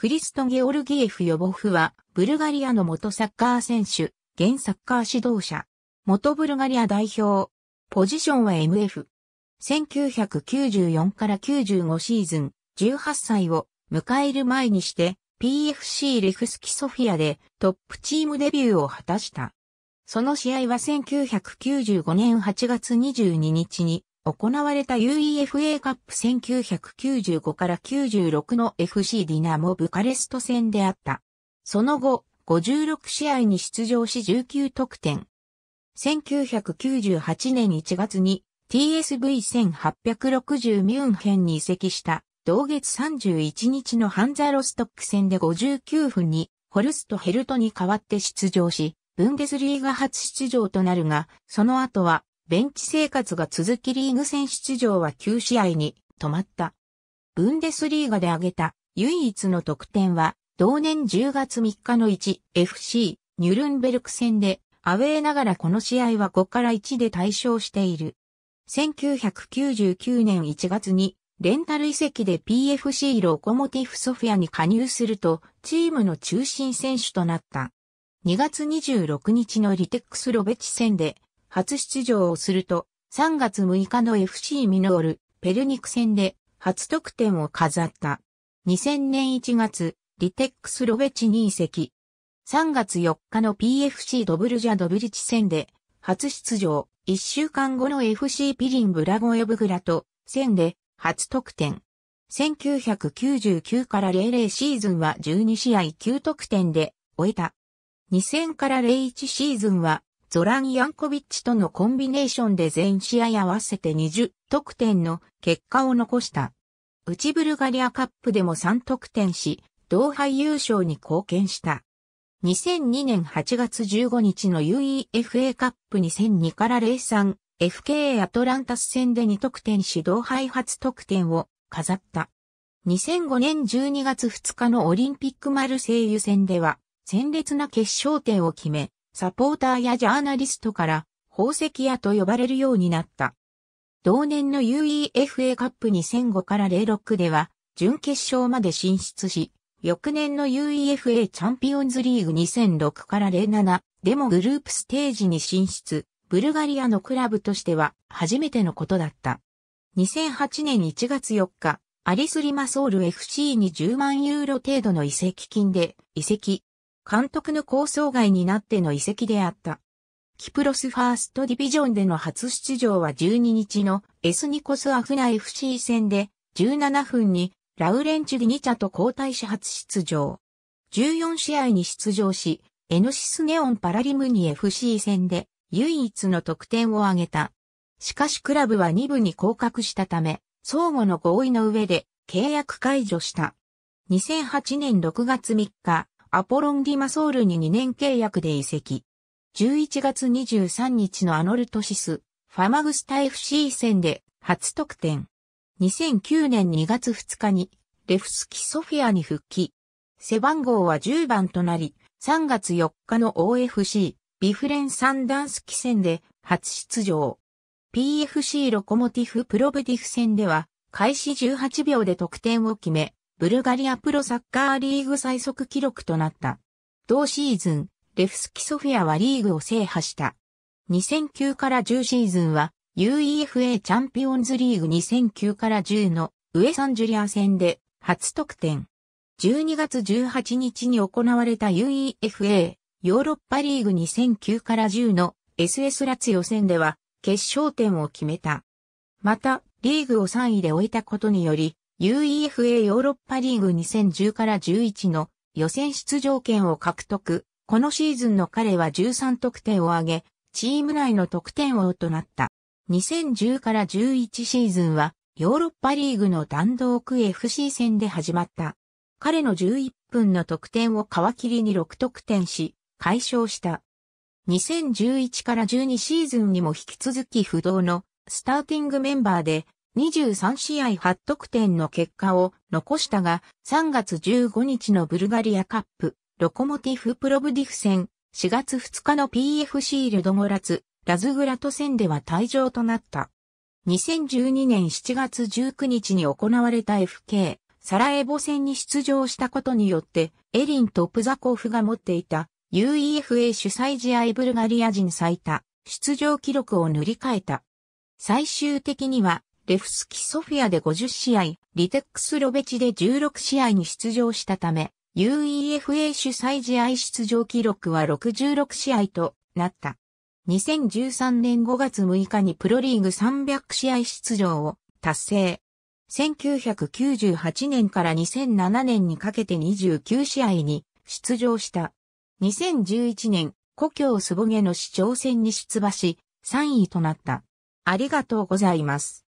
フリスト・ゲオルギエフ・ヨボフは、ブルガリアの元サッカー選手、現サッカー指導者、元ブルガリア代表、ポジションは MF。1994から95シーズン、18歳を迎える前にして、PFC レフスキソフィアでトップチームデビューを果たした。その試合は1995年8月22日に行われた UEFA カップ1995から96の FC ディナモブカレスト戦であった。その後、56試合に出場し19得点。1998年1月に TSV1860 ミュンヘンに移籍した同月31日のハンザロストック戦で59分にホルストヘルトに代わって出場し、ブンデスリーガ初出場となるが、その後はベンチ生活が続きリーグ戦出場は9試合に止まった。ブンデスリーガで挙げた唯一の得点は、同年10月3日の 1FC ニュルンベルク戦で、アウェーながらこの試合は5から1で対象している。1999年1月に、レンタル遺跡で PFC ロコモティフソフィアに加入すると、チームの中心選手となった。2月26日のリテックスロベチ戦で、初出場をすると、3月6日の FC ミノール、ペルニク戦で初得点を飾った。2000年1月、リテックスロベチに移籍。3月4日の PFC ドブルジャドブリチ戦で、初出場、1週間後の FC ピリンブラゴエブグラと、戦で初得点。1999から00シーズンは12試合9得点で終えた。2000から01シーズンはゾラン・ヤンコビッチとのコンビネーションで全試合合わせて20得点の結果を残した。内ブルガリアカップでも3得点し、同敗優勝に貢献した。2002年8月15日の UEFA カップ2002から03 FKA アトランタス戦で2得点し同敗初得点を飾った。2005年12月2日のオリンピックマルセイユ戦では、鮮烈な決勝点を決め、サポーターやジャーナリストから宝石屋と呼ばれるようになった。同年の UEFA カップ2005から06では準決勝まで進出し、翌年の UEFA チャンピオンズリーグ2006から07でもグループステージに進出、ブルガリアのクラブとしては初めてのことだった。2008年1月4日、アリスリマソール FC に10万ユーロ程度の移籍金で移籍、監督の構想外になっての移籍であった。キプロスファーストディビジョンでの初出場は12日のエスニコスアフナ FC 戦で17分にラウレンチュ・リニチャと交代し初出場。14試合に出場し、エノシスネオンパラリムニ FC 戦で唯一の得点を挙げた。しかしクラブは2部に降格したため、相互の合意の上で契約解除した。2008年6月3日、アポロン・ディマソールに2年契約で移籍。11月23日のアノルトシス、ファマグスタ FC 戦で初得点。2009年2月2日にレフスキソフィアに復帰。背番号は10番となり、3月4日の OFC、ビフレン・サンダンスキ戦で初出場。PFC ロコモティフ・プロブディフ戦では、開始18秒で得点を決め、ブルガリアプロサッカーリーグ最速記録となった。同シーズン、レフスキソフィアはリーグを制覇した。2009から10シーズンは UEFA チャンピオンズリーグ2009から10の上サンジュリア戦で初得点。12月18日に行われた UEFA ヨーロッパリーグ2009から10の SS ラツ予選では決勝点を決めた。また、リーグを3位で終えたことにより、UEFA ヨーロッパリーグ2010から11の予選出場権を獲得。このシーズンの彼は13得点を挙げ、チーム内の得点王となった。2010から11シーズンは、ヨーロッパリーグの弾道区 FC 戦で始まった。彼の11分の得点を皮切りに6得点し、解消した。2011から12シーズンにも引き続き不動のスターティングメンバーで23試合8得点の結果を残したが、3月15日のブルガリアカップ、ロコモティフプロブディフ戦、4月2日の PFC ルドモラツ、ラズグラト戦では退場となった。2012年7月19日に行われた FK、サラエボ戦に出場したことによって、エリンとプザコフが持っていた UEFA 主催試合ブルガリア人最多出場記録を塗り替えた。最終的にはレフスキソフィアで50試合、リテックスロベチで16試合に出場したため、UEFA 主催試合出場記録は66試合となった。2013年5月6日にプロリーグ300試合出場を達成。1998年から2007年にかけて29試合に出場した。2011年、故郷スボゲの市長選に出馬し、3位となった。ありがとうございます。